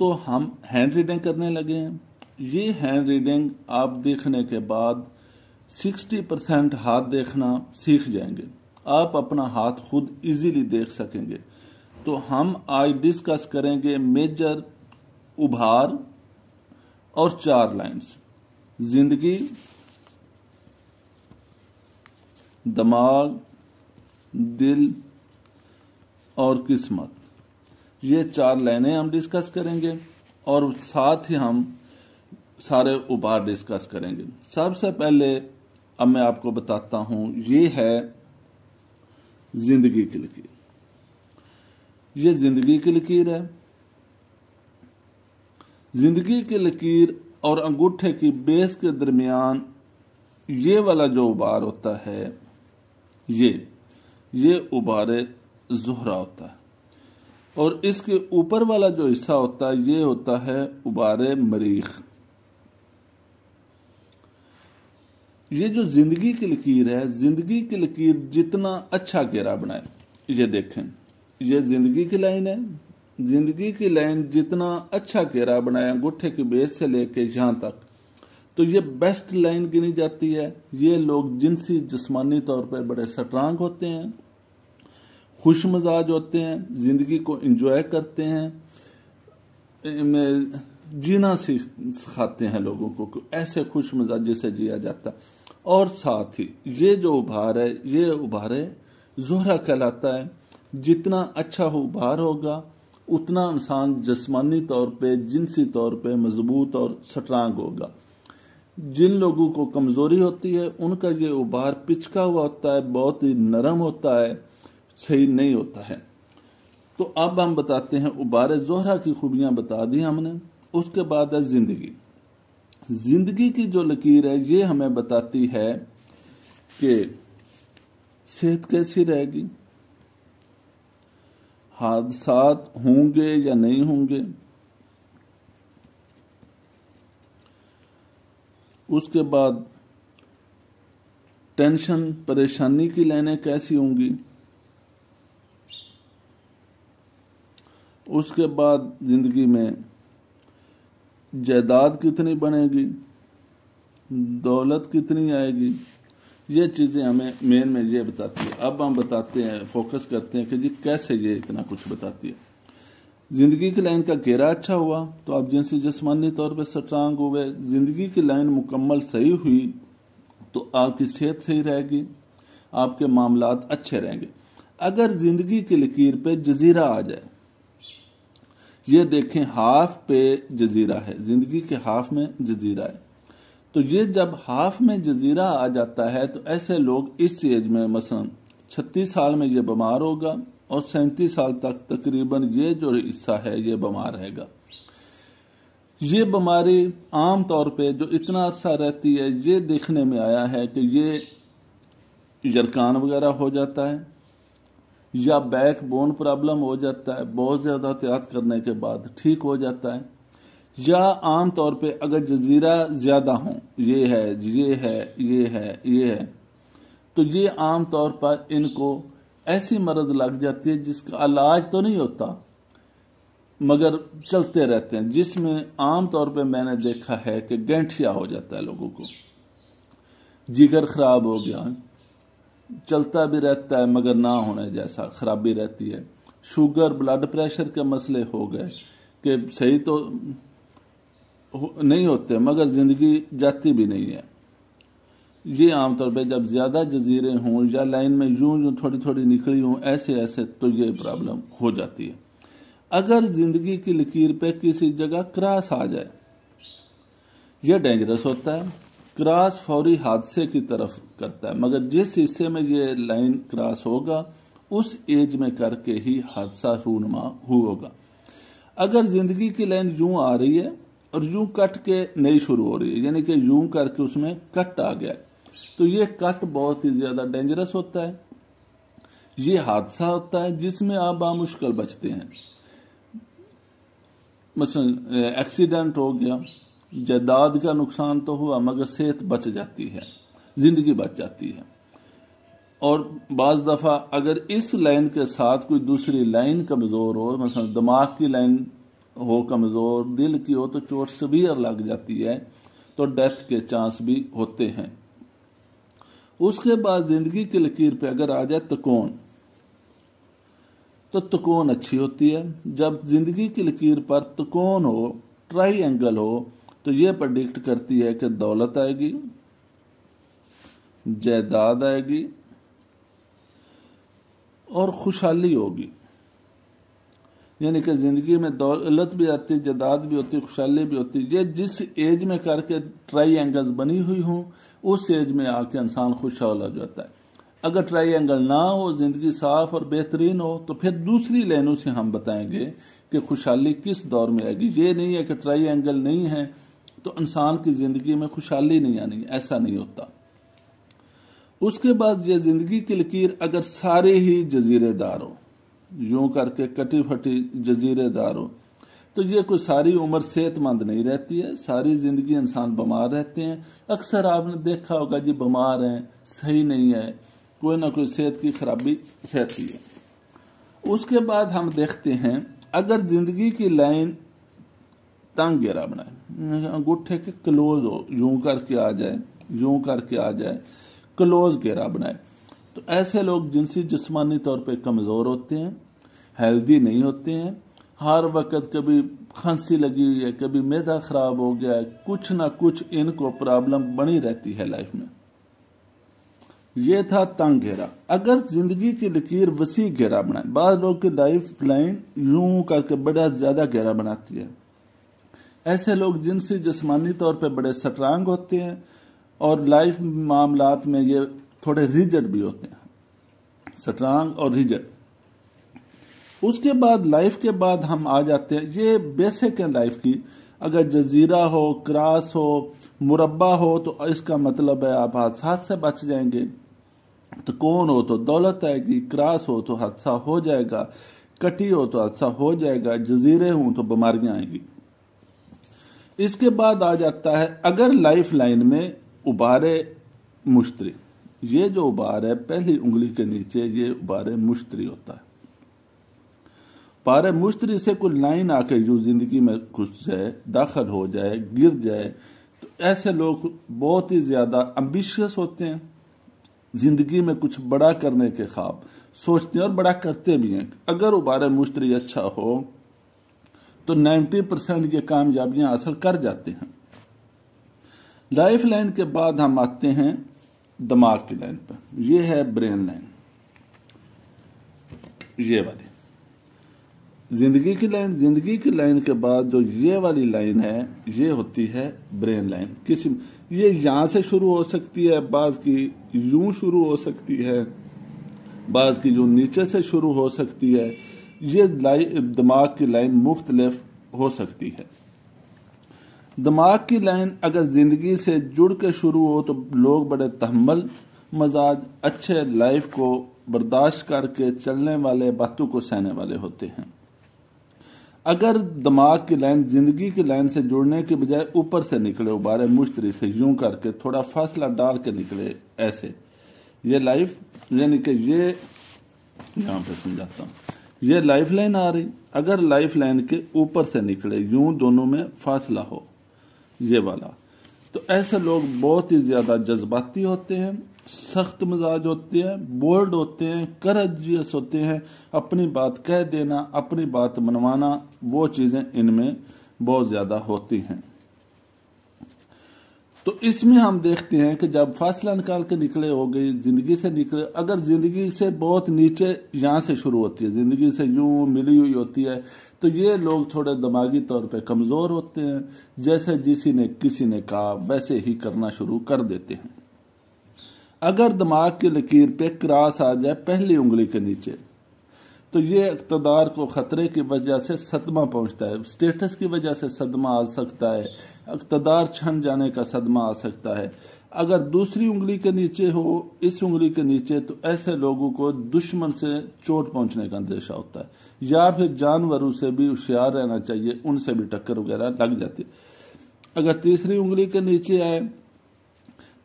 तो हम hand reading करने लगे हैं ये हैंड रीडिंग आप देखने के बाद 60 परसेंट हाथ देखना सीख जाएंगे आप अपना हाथ खुद इजीली देख सकेंगे तो हम आज डिस्कस करेंगे मेजर उभार और चार लाइंस जिंदगी दिमाग दिल और किस्मत ये चार लाइनें हम डिस्कस करेंगे और साथ ही हम सारे उपहार डिस्कस करेंगे सबसे पहले अब मैं आपको बताता हूं ये है जिंदगी की लकीर ये जिंदगी की लकीर है जिंदगी की लकीर और अंगूठे की बेस के दरमियान ये वाला जो उबार होता है ये ये उबारे जहरा होता है और इसके ऊपर वाला जो हिस्सा होता है ये होता है उबार मरीख ये जो जिंदगी की लकीर है जिंदगी की लकीर जितना अच्छा घेरा बनाए ये देखें ये जिंदगी की लाइन है जिंदगी की लाइन जितना अच्छा घेरा बनाए अंगूठे की बेस से लेके यहां तक तो ये बेस्ट लाइन गिनी जाती है ये लोग जिनसी जिस्मानी तौर पर बड़े स्ट्रांग होते हैं खुश मिजाज होते हैं ज़िंदगी को इंजॉय करते हैं जीना सीख सिखाते हैं लोगों को ऐसे खुश मिजाज से जिया जाता और साथ ही ये जो उभार है ये उभार है जोहरा कहलाता है जितना अच्छा उभार होगा उतना इंसान जिसमानी तौर पे जिनसी तौर पे मजबूत और स्ट्रांग होगा जिन लोगों को कमज़ोरी होती है उनका ये उभार पिचका हुआ होता है बहुत ही नरम होता है सही नहीं होता है तो अब हम बताते हैं उबार जोहरा की खूबियां बता दी हमने उसके बाद है जिंदगी जिंदगी की जो लकीर है ये हमें बताती है कि सेहत कैसी रहेगी हादसा होंगे या नहीं होंगे उसके बाद टेंशन परेशानी की लाइनें कैसी होंगी उसके बाद ज़िंदगी में जायदाद कितनी बनेगी दौलत कितनी आएगी ये चीज़ें हमें मेन में ये बताती है अब हम बताते हैं फोकस करते हैं कि जी कैसे ये इतना कुछ बताती है ज़िंदगी की लाइन का घेरा अच्छा हुआ तो आप जैसे जिसमानी तौर पर स्ट्रांग हुए ज़िंदगी की लाइन मुकम्मल सही हुई तो आपकी सेहत सही रहेगी आपके मामला अच्छे रहेंगे अगर ज़िंदगी की लकीर पर जजीरा आ जाए ये देखें हाफ पे जजीरा है जिंदगी के हाफ में जजीरा है तो ये जब हाफ में जजीरा आ जाता है तो ऐसे लोग इस एज में मसलन छत्तीस साल में ये बीमार होगा और सैंतीस साल तक तकरीबन ये जो हिस्सा है ये बीमार रहेगा ये बीमारी आम तौर पे जो इतना अच्छा रहती है ये देखने में आया है कि ये जरकान वगैरह हो जाता है या बैक बोन प्रॉब्लम हो जाता है बहुत ज़्यादा एहतियात करने के बाद ठीक हो जाता है या आम तौर पे अगर जजीरा ज़्यादा हो ये है ये है ये है ये है तो ये आम तौर पर इनको ऐसी मर्ज लग जाती है जिसका इलाज तो नहीं होता मगर चलते रहते हैं जिसमें आम तौर पे मैंने देखा है कि गेंठिया हो जाता है लोगों को जिगर खराब हो गया चलता भी रहता है मगर ना होने जैसा खराबी रहती है शुगर ब्लड प्रेशर के मसले हो गए कि सही तो नहीं होते मगर ज़िंदगी जाती भी नहीं है ये आमतौर पे जब ज़्यादा जजीरे हों या लाइन में यूं यूं थोड़ी थोड़ी निकली हों ऐसे ऐसे तो ये प्रॉब्लम हो जाती है अगर ज़िंदगी की लकीर पे किसी जगह क्रास आ जाए यह डेंजरस होता है क्रॉस फौरी हादसे की तरफ करता है मगर जिस हिस्से में ये लाइन क्रॉस होगा उस एज में करके ही हादसा रूनमा होगा अगर जिंदगी की लाइन यूं आ रही है और यूं कट के नहीं शुरू हो रही है यानी कि यूं करके उसमें कट आ गया तो ये कट बहुत ही ज्यादा डेंजरस होता है ये हादसा होता है जिसमें आप बामुश्किल बचते हैं मसलन एक्सीडेंट हो गया जायदाद का नुकसान तो हुआ मगर सेहत बच जाती है जिंदगी बच जाती है और बाज दफ़ा अगर इस लाइन के साथ कोई दूसरी लाइन कमज़ोर हो मसलन दिमाग की लाइन हो कमज़ोर दिल की हो तो चोट सवियर लग जाती है तो डेथ के चांस भी होते हैं उसके बाद ज़िंदगी की लकीर पे अगर आ जाए तकोन तो तकोन अच्छी होती है जब ज़िंदगी की लकीर पर तकोन हो ट्राई एंगल हो तो यह प्रडिक्ट करती है कि दौलत आएगी जायदाद आएगी और खुशहाली होगी यानी कि जिंदगी में दौलत भी आती जायदाद भी होती खुशहाली भी होती ये जिस एज में करके ट्राई एंगल्स बनी हुई हों उस एज में आके इंसान खुशहाल हो जाता है अगर ट्राई एंगल ना हो जिंदगी साफ और बेहतरीन हो तो फिर दूसरी लाइनों से हम बताएंगे कि खुशहाली किस दौर में आएगी ये नहीं है कि ट्राई एंगल नहीं है तो इंसान की ज़िंदगी में खुशहाली नहीं आनी ऐसा नहीं होता उसके बाद ये ज़िंदगी की लकीर अगर सारे ही जजीरेदार हो यूं करके कटी फटी जजीरेदार हो तो ये कोई सारी उम्र सेहतमंद नहीं रहती है सारी जिंदगी इंसान बीमार रहते हैं अक्सर आपने देखा होगा जी बीमार हैं सही नहीं है कोई ना कोई सेहत की खराबी रहती है उसके बाद हम देखते हैं अगर जिंदगी की लाइन तंग घेरा बनाए अंगूठे के क्लोज हो यूं करके आ जाए यूं करके आ जाए क्लोज घेरा बनाए तो ऐसे लोग जिनसी जिसमानी तौर पे कमज़ोर होते हैं हेल्दी नहीं होते हैं हर वक्त कभी खांसी लगी हुई है कभी मैदा ख़राब हो गया है कुछ ना कुछ इनको प्रॉब्लम बनी रहती है लाइफ में ये था तंग घेरा अगर जिंदगी की लकीर वसी घेरा बनाए बाद लोग की लाइफ लाइन यूं करके बड़ा ज़्यादा घेरा बनाती है ऐसे लोग जिनसे जिसमानी तौर पर बड़े सटरांग होते हैं और लाइफ मामला में ये थोड़े रिजट भी होते हैं सटरांग और रिजट उसके बाद लाइफ के बाद हम आ जाते हैं ये बेसिक है लाइफ की अगर जजीरा हो क्रास हो मुरबा हो तो इसका मतलब है आप हादसा से बच जाएंगे तो कौन हो तो दौलत आएगी क्रास हो तो हादसा हो जाएगा कटी हो तो हादसा हो जाएगा जजीरे हों तो बीमारियां आएंगी इसके बाद आ जाता है अगर लाइफ लाइन में उबारे मुश्तरी ये जो उबार है पहली उंगली के नीचे ये उबार मुश्तरी होता है पारे मुश्तरी से कोई लाइन आके जो जिंदगी में घुस जाए दाखिल हो जाए गिर जाए तो ऐसे लोग बहुत ही ज्यादा अम्बिशियस होते हैं जिंदगी में कुछ बड़ा करने के ख्वाब सोचते हैं और बड़ा करते भी हैं अगर उबारे मुश्तरी अच्छा हो तो 90 परसेंट ये कामयाबियां असर कर जाते हैं लाइफ लाइन के बाद हम आते हैं दिमाग की लाइन पर यह है ब्रेन लाइन ये वाली जिंदगी की लाइन जिंदगी की लाइन के बाद जो ये वाली लाइन है ये होती है ब्रेन लाइन किसी ये यहां से शुरू हो सकती है बाज की यूं शुरू हो सकती है बाज की जो नीचे से शुरू हो सकती है ये दिमाग की लाइन मुख्तलिफ हो सकती है दिमाग की लाइन अगर ज़िंदगी से जुड़ के शुरू हो तो लोग बड़े तहमल मजाज अच्छे लाइफ को बर्दाश्त करके चलने वाले बातों को सहने वाले होते हैं अगर दिमाग की लाइन जिंदगी की लाइन से जुड़ने के बजाय ऊपर से निकले उबारे मुश्तरी से यूं करके थोड़ा फासला डाल के निकले ऐसे ये लाइफ यानी कि ये यहाँ पे समझाता हूँ लाइफ लाइफलाइन आ रही अगर लाइफलाइन के ऊपर से निकले यूं दोनों में फासला हो ये वाला तो ऐसे लोग बहुत ही ज्यादा जज्बाती होते हैं सख्त मिजाज होते हैं बोल्ड होते हैं करजियस होते हैं अपनी बात कह देना अपनी बात मनवाना वो चीज़ें इनमें बहुत ज़्यादा होती हैं तो इसमें हम देखते हैं कि जब फासला निकाल के निकले हो गए जिंदगी से निकले अगर जिंदगी से बहुत नीचे यहां से शुरू होती है जिंदगी से यूं मिली हुई होती है तो ये लोग थोड़े दिमागी तौर पे कमजोर होते हैं जैसे जिसी ने किसी ने कहा वैसे ही करना शुरू कर देते हैं अगर दिमाग की लकीर पे क्रास आ जाए पहली उंगली के नीचे तो ये इकतदार को ख़तरे की वजह से सदमा पहुंचता है स्टेटस की वजह से सदमा आ सकता है इकतदार छन जाने का सदमा आ सकता है अगर दूसरी उंगली के नीचे हो इस उंगली के नीचे तो ऐसे लोगों को दुश्मन से चोट पहुंचने का अंदेशा होता है या फिर जानवरों से भी होशियार रहना चाहिए उनसे भी टक्कर वगैरह लग जाती है अगर तीसरी उंगली के नीचे आए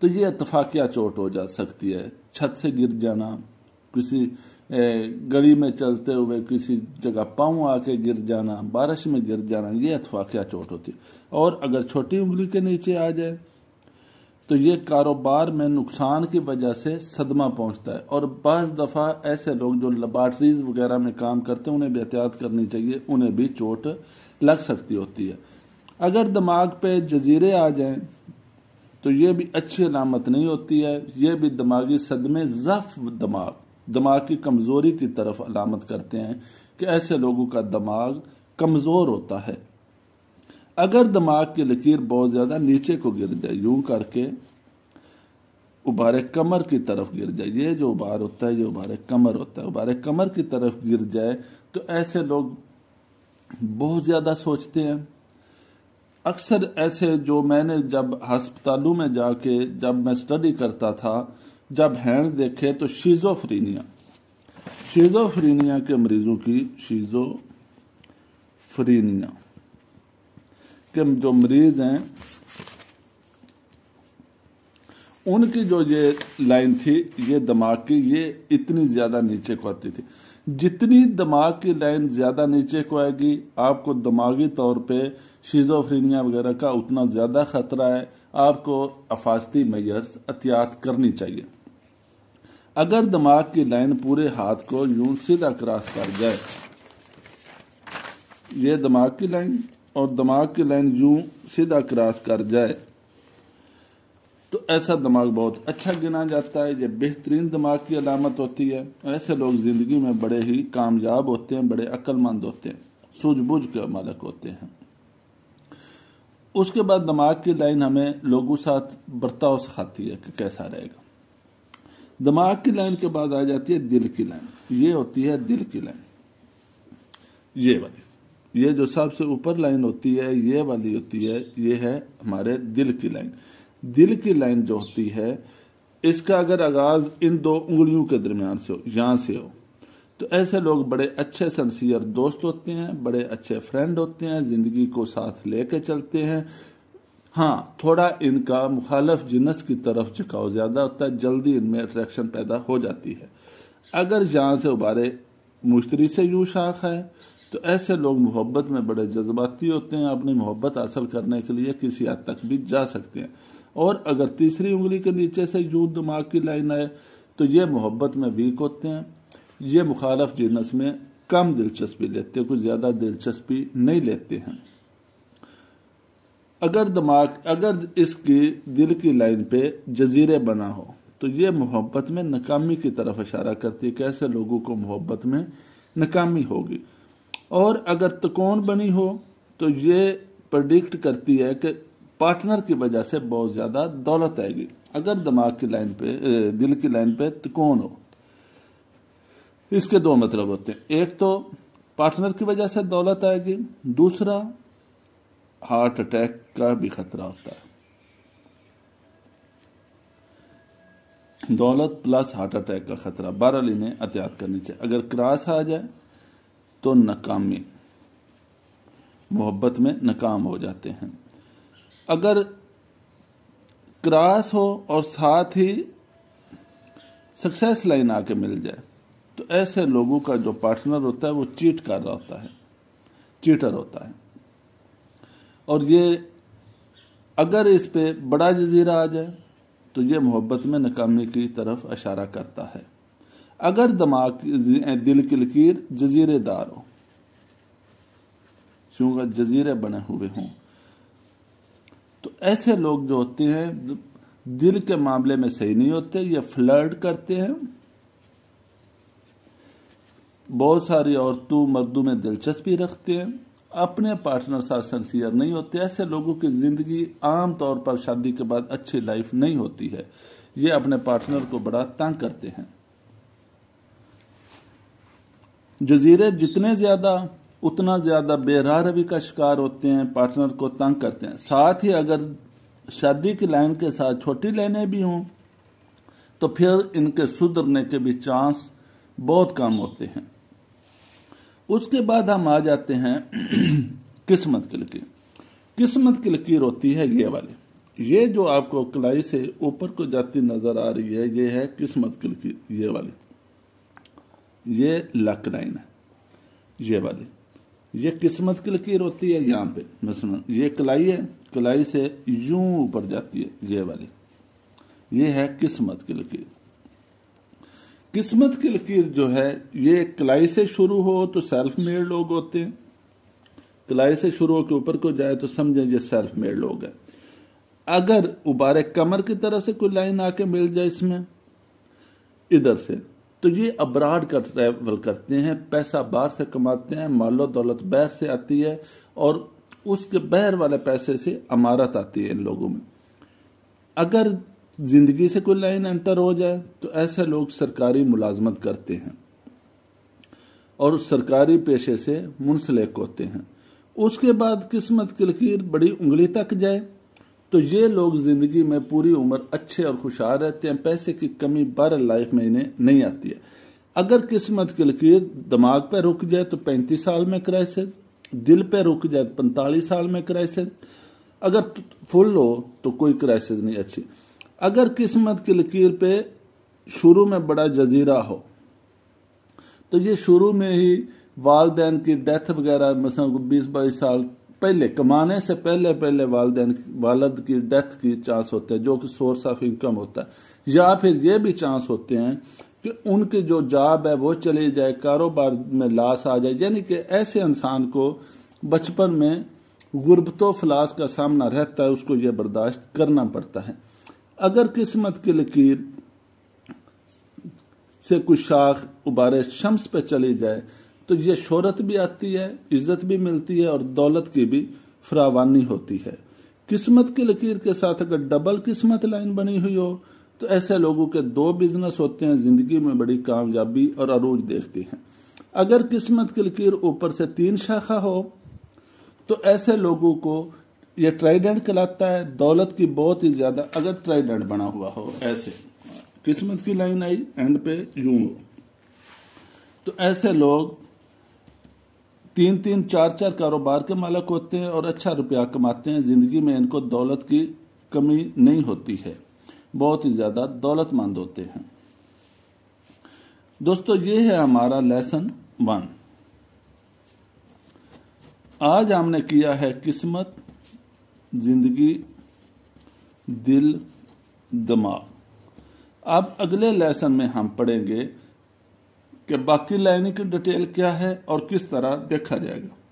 तो ये इतफाकिया चोट हो जा सकती है छत से गिर जाना किसी गली में चलते हुए किसी जगह पाँव आके गिर जाना बारिश में गिर जाना ये अथवा क्या चोट होती और अगर छोटी उंगली के नीचे आ जाए तो ये कारोबार में नुकसान की वजह से सदमा पहुंचता है और बस दफ़ा ऐसे लोग जो लेबार्ट्रीज वगैरह में काम करते हैं उन्हें भी एहतियात करनी चाहिए उन्हें भी चोट लग सकती होती है अगर दिमाग पे जजीरे आ जाएं तो ये भी अच्छी अलामत नहीं होती है ये भी दिमागी सदमे ज़फ दिमाग दिमाग की कमज़ोरी की तरफ अलामत करते हैं कि ऐसे लोगों का दिमाग कमज़ोर होता है अगर दिमाग की लकीर बहुत ज़्यादा नीचे को गिर जाए यूं करके उबारे कमर की तरफ गिर जाए ये जो उबार होता है ये उबारे कमर होता है उबारे कमर की तरफ गिर जाए तो ऐसे लोग बहुत ज़्यादा सोचते हैं अक्सर ऐसे जो मैंने जब हस्पतालों में जाके जब मैं स्टडी करता था जब हैंड देखे तो शीजोफ्रीनिया शीजोफ्रीनिया के मरीजों की फ्रीनिया के जो मरीज हैं उनकी जो ये लाइन थी ये दिमाग की ये इतनी ज्यादा नीचे को आती थी जितनी दिमाग की लाइन ज्यादा नीचे को आएगी आपको दिमागी तौर पे शीजोफ्रीनिया वगैरह का उतना ज्यादा खतरा है आपको अफाजती मैयर्स एहतियात करनी चाहिए अगर दिमाग की लाइन पूरे हाथ को यूं सीधा क्रॉस कर जाए ये दिमाग की लाइन और दिमाग की लाइन यूं सीधा क्रॉस कर जाए तो ऐसा दिमाग बहुत अच्छा गिना जाता है ये बेहतरीन दिमाग की अलामत होती है ऐसे लोग जिंदगी में बड़े ही कामयाब होते हैं बड़े अक्लमंद होते हैं सूझबूझ के मालक होते हैं उसके बाद दिमाग की लाइन हमें लोगों साथ बर्ताव सिखाती है कि कैसा रहेगा दिमाग की लाइन के बाद आ जाती है दिल की लाइन ये होती है दिल की लाइन ये वाली ये जो सबसे ऊपर लाइन होती है ये वाली होती है ये है हमारे दिल की लाइन दिल की लाइन जो होती है इसका अगर आगाज इन दो उंगलियों के दरमियान से हो यहां से हो तो ऐसे लोग बड़े अच्छे सन्सियर दोस्त होते हैं बड़े अच्छे फ्रेंड होते हैं जिंदगी को साथ लेके चलते हैं हाँ थोड़ा इनका मुखालफ जिनस की तरफ झुकाव ज़्यादा होता है जल्दी इनमें अट्रैक्शन पैदा हो जाती है अगर जहां से उबारे मुश्तरी से यूं शाख है तो ऐसे लोग मोहब्बत में बड़े जज्बाती होते हैं अपनी मोहब्बत हासिल करने के लिए किसी हद तक भी जा सकते हैं और अगर तीसरी उंगली के नीचे से यूं दिमाग की लाइन आए तो ये मोहब्बत में वीक होते हैं ये मुखालफ जिनस में कम दिलचस्पी लेते हैं कुछ ज़्यादा दिलचस्पी नहीं लेते हैं अगर दिमाग अगर इसकी दिल की लाइन पे जजीरे बना हो तो ये मोहब्बत में नाकामी की तरफ इशारा करती है कैसे लोगों को मोहब्बत में नाकामी होगी और अगर तकोन बनी हो तो ये प्रडिक्ट करती है कि पार्टनर की वजह से बहुत ज़्यादा दौलत आएगी अगर दिमाग की लाइन पे दिल की लाइन पे तकोन हो इसके दो मतलब होते हैं एक तो पार्टनर की वजह से दौलत आएगी दूसरा हार्ट अटैक का भी खतरा होता है दौलत प्लस हार्ट अटैक का खतरा बारह इन्हें एहतियात करनी चाहिए अगर क्रास आ जाए तो नाकामी मोहब्बत में नाकाम हो जाते हैं अगर क्रास हो और साथ ही सक्सेस लाइन आके मिल जाए तो ऐसे लोगों का जो पार्टनर होता है वो चीट कर रहा होता है चीटर होता है और ये अगर इस पे बड़ा जजीरा आ जाए तो ये मोहब्बत में नाकामी की तरफ इशारा करता है अगर दिमाग दिल की लकीर जजीरेदार हो क्योंकि जजीरे बने हुए हों तो ऐसे लोग जो होते हैं दिल के मामले में सही नहीं होते ये फ्लर्ट करते हैं बहुत सारी औरतों मर्दों में दिलचस्पी रखते हैं अपने पार्टनर साथ सेंसियर नहीं होते ऐसे लोगों की ज़िंदगी आम तौर पर शादी के बाद अच्छी लाइफ नहीं होती है ये अपने पार्टनर को बड़ा तंग करते हैं जजीरे जितने ज़्यादा उतना ज़्यादा बेरा रवि का शिकार होते हैं पार्टनर को तंग करते हैं साथ ही अगर शादी की लाइन के साथ छोटी लाइने भी हों तो फिर इनके सुधरने के भी चांस बहुत कम होते हैं उसके बाद हम आ जाते हैं किस्मत की लकीर किस्मत की लकीर होती है ये वाली ये जो आपको कलाई से ऊपर को जाती नजर आ रही है ये है किस्मत की लकीर ये वाली ये लक लाइन है ये वाली ये किस्मत की लकीर होती है यहां पे सुन ये कलाई है कलाई से यूं ऊपर जाती है ये वाली ये है किस्मत की लकीर किस्मत की लकीर जो है ये कलाई से शुरू हो तो सेल्फ मेड लोग होते हैं कलाई से शुरू होकर ऊपर को जाए तो समझे ये सेल्फ मेड लोग हैं अगर उबारे कमर की तरफ से कोई लाइन आके मिल जाए इसमें इधर से तो ये अब्राड का ट्रेवल करते हैं पैसा बाहर से कमाते हैं मालो दौलत बैर से आती है और उसके बहर वाले पैसे से अमारत आती है इन लोगों में अगर ज़िंदगी से कोई लाइन एंटर हो जाए तो ऐसे लोग सरकारी मुलाजमत करते हैं और सरकारी पेशे से मुंसलिक होते हैं उसके बाद किस्मत की लकीर बड़ी उंगली तक जाए तो ये लोग ज़िंदगी में पूरी उम्र अच्छे और खुशहाल रहते हैं पैसे की कमी बारह लाइफ में इन्हें नहीं आती है अगर किस्मत की लकीर दिमाग पर रुक जाए तो पैंतीस साल में क्राइसिस दिल पर रुक जाए तो पैंतालीस साल में क्राइसिस अगर फुल हो तो कोई क्राइसिस नहीं अच्छी अगर किस्मत की लकीर पे शुरू में बड़ा जजीरा हो तो ये शुरू में ही वालदेन की डेथ वगैरह मसलन बीस बाईस साल पहले कमाने से पहले पहले वालदेन वालद की डेथ की चांस होते हैं जो कि सोर्स ऑफ इनकम होता है या फिर ये भी चांस होते हैं कि उनके जो जॉब है वो चले जाए कारोबार में लाश आ जाए यानी कि ऐसे इंसान को बचपन में गुर्बत फलास का सामना रहता है उसको यह बर्दाश्त करना पड़ता है अगर किस्मत की लकीर से कुछ शाख उबारे शम्स पे चली जाए तो ये शोहरत भी आती है इज्जत भी मिलती है और दौलत की भी फरावानी होती है किस्मत की लकीर के साथ अगर डबल किस्मत लाइन बनी हुई हो तो ऐसे लोगों के दो बिजनेस होते हैं जिंदगी में बड़ी कामयाबी और अरूज देखती हैं अगर किस्मत की लकीर ऊपर से तीन शाखा हो तो ऐसे लोगों को ये ट्राइडेंट कहलाता है दौलत की बहुत ही ज्यादा अगर ट्राइडेंट बना हुआ हो ऐसे किस्मत की लाइन आई एंड पे यूं हो तो ऐसे लोग तीन तीन चार चार कारोबार के मालक होते हैं और अच्छा रुपया कमाते हैं जिंदगी में इनको दौलत की कमी नहीं होती है बहुत ही ज्यादा दौलतमंद होते हैं दोस्तों ये है हमारा लेसन वन आज हमने किया है किस्मत जिंदगी दिल दिमाग अब अगले लेसन में हम पढ़ेंगे कि बाकी लाइनिंग की डिटेल क्या है और किस तरह देखा जाएगा